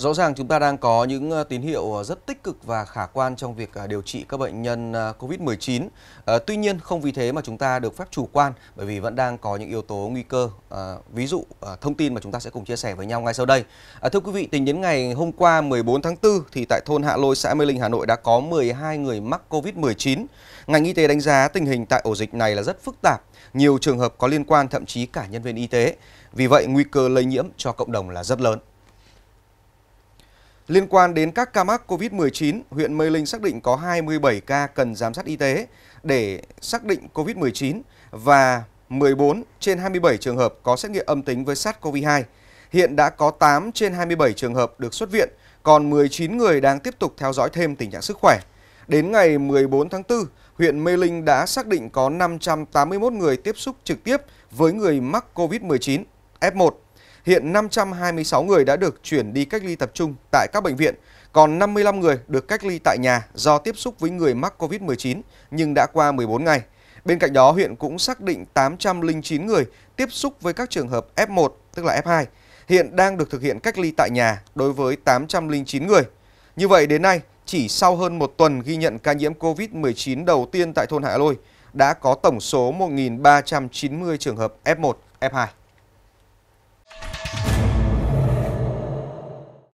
Rõ ràng chúng ta đang có những ờ, tín hiệu ờ, rất tích cực và khả quan trong việc ờ, điều trị các bệnh nhân COVID-19. Tuy nhiên không vì thế mà chúng ta được phép chủ quan bởi vì vẫn đang có những yếu tố nguy cơ. Ví dụ thông tin mà chúng ta sẽ cùng chia sẻ với nhau ngay sau đây. Thưa quý vị, tính đến ngày hôm qua 14 tháng 4 thì tại thôn Hạ Lôi, xã Mê Linh, Hà Nội đã có 12 người mắc COVID-19. Ngành y tế đánh giá tình hình tại ổ dịch này là rất phức tạp, nhiều trường hợp có liên quan thậm chí cả nhân viên y tế. Vì vậy nguy cơ lây nhiễm cho cộng đồng là rất lớn. Liên quan đến các ca mắc COVID-19, huyện Mê Linh xác định có 27 ca cần giám sát y tế để xác định COVID-19 và 14 trên 27 trường hợp có xét nghiệm âm tính với SARS-CoV-2. Hiện đã có 8 trên 27 trường hợp được xuất viện, còn 19 người đang tiếp tục theo dõi thêm tình trạng sức khỏe. Đến ngày 14 tháng 4, huyện Mê Linh đã xác định có 581 người tiếp xúc trực tiếp với người mắc COVID-19 F1 hiện 526 người đã được chuyển đi cách ly tập trung tại các bệnh viện, còn 55 người được cách ly tại nhà do tiếp xúc với người mắc COVID-19 nhưng đã qua 14 ngày. Bên cạnh đó, huyện cũng xác định 809 người tiếp xúc với các trường hợp F1, tức là F2, hiện đang được thực hiện cách ly tại nhà đối với 809 người. Như vậy đến nay, chỉ sau hơn một tuần ghi nhận ca nhiễm COVID-19 đầu tiên tại thôn Hạ Lôi, đã có tổng số 1.390 trường hợp F1, F2.